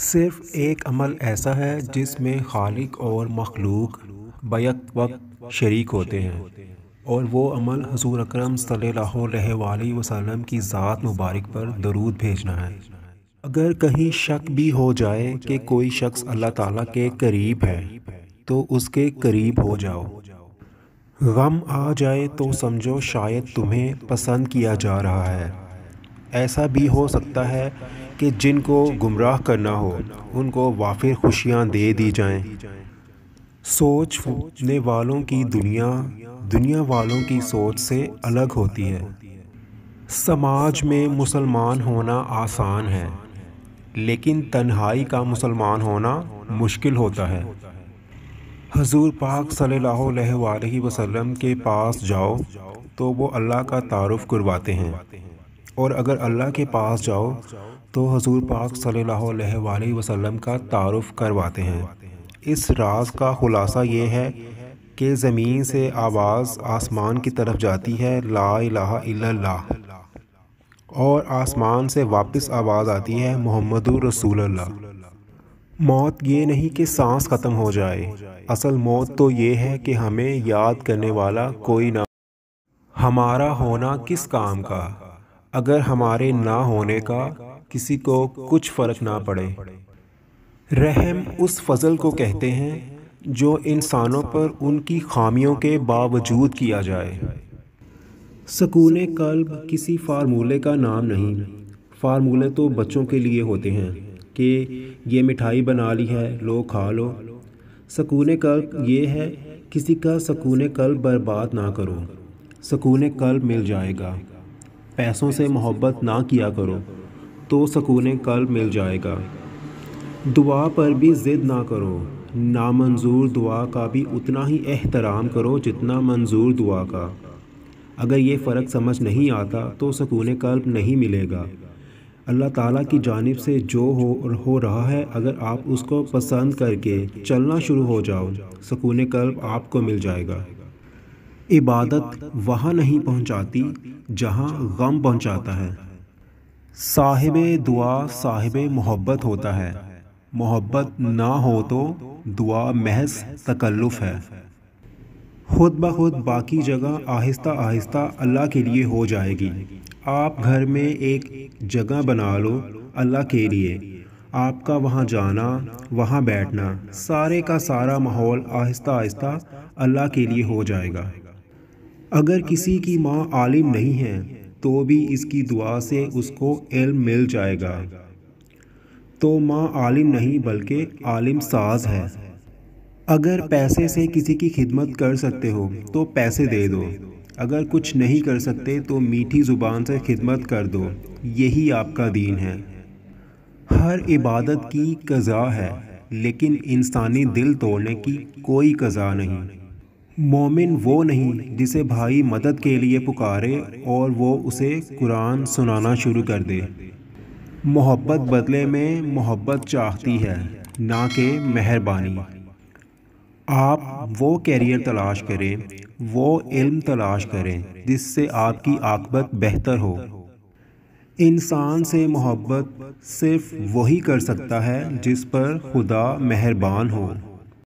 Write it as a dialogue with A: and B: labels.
A: सिर्फ एक अमल ऐसा है जिसमें खालिक और मखलूक बैक वक्त शरीक होते हैं और वो अमल हजूर अक्रम सल्ह की ज़ात मुबारक पर दरूद भेजना है अगर कहीं शक भी हो जाए कि कोई शख्स अल्लाह ताला के करीब है तो उसके करीब हो जाओ गम आ जाए तो समझो शायद तुम्हें पसंद किया जा रहा है ऐसा भी हो सकता है कि जिनको गुमराह करना हो उनको वाफिर खुशियाँ दे दी जाएं। सोचने वालों की दुनिया दुनिया वालों की सोच से अलग होती है समाज में मुसलमान होना आसान है लेकिन तन्हाई का मुसलमान होना मुश्किल होता है हजूर पाक सल्लल्लाहु अलैहि वसल्लम के पास जाओ तो वो अल्लाह का तारुफ करवाते हैं और अगर अल्लाह के पास जाओ तो हजूर पाक सल्ला वसम का तारफ़ करवाते हैं इस राज का खुलासा ये है कि ज़मीन से आवाज़ आसमान की तरफ जाती है ला और आसमान से वापस आवाज़ आती है मोहम्मद रसूलुल्लाह मौत ये नहीं कि सांस ख़त्म हो जाए असल मौत तो ये है कि हमें याद करने वाला कोई ना हमारा होना किस काम का अगर हमारे ना होने का किसी को कुछ फ़र्क ना पड़े रहम उस फजल को कहते हैं जो इंसानों पर उनकी खामियों के बावजूद किया जाए सकून कल्ब किसी फार्मूले का नाम नहीं फार्मूले तो बच्चों के लिए होते हैं कि ये मिठाई बना ली है लो खा लो सकून कल्ब ये है किसी का सकून कल्ब बर्बाद ना करो सकून कल्ब मिल जाएगा पैसों से मोहब्बत ना किया करो तो सकून कल मिल जाएगा दुआ पर भी ज़िद ना करो नामंजूर दुआ का भी उतना ही एहतराम करो जितना मंजूर दुआ का अगर ये फ़र्क समझ नहीं आता तो सकून कल्ब नहीं मिलेगा अल्लाह ताला की जानब से जो हो और हो रहा है अगर आप उसको पसंद करके चलना शुरू हो जाओ सकून कल्ब आपको मिल जाएगा इबादत वहाँ नहीं पहुँचाती जहाँ गम पहुँचाता है साहिब दुआ साहिब मोहब्बत होता है मोहब्बत ना हो तो दुआ महज तकल्लुफ़ है खुद ब खुद बाकी जगह आहिस्ता आहिस्ता अल्लाह के लिए हो जाएगी आप घर में एक जगह बना लो अल्लाह के लिए आपका वहाँ जाना वहाँ बैठना सारे का सारा माहौल आहिस्ता आहिस्ता अल्लाह के लिए हो जाएगा अगर किसी की माँ आलिम नहीं है तो भी इसकी दुआ से उसको इल्म मिल जाएगा तो माँ आलिम नहीं बल्कि आलिम साज है अगर पैसे से किसी की खिदमत कर सकते हो तो पैसे दे दो अगर कुछ नहीं कर सकते तो मीठी ज़ुबान से खिदमत कर दो यही आपका दीन है हर इबादत की कज़ा है लेकिन इंसानी दिल तोड़ने की कोई कज़ा नहीं मोमिन वो नहीं जिसे भाई मदद के लिए पुकारे और वो उसे कुरान सुनाना शुरू कर दे मोहब्बत बदले में मोहब्बत चाहती है ना कि मेहरबानी आप वो कैरियर तलाश करें वो इल्म तलाश करें जिससे आपकी आकबत बेहतर हो इंसान से मोहब्बत सिर्फ वही कर सकता है जिस पर खुदा मेहरबान हो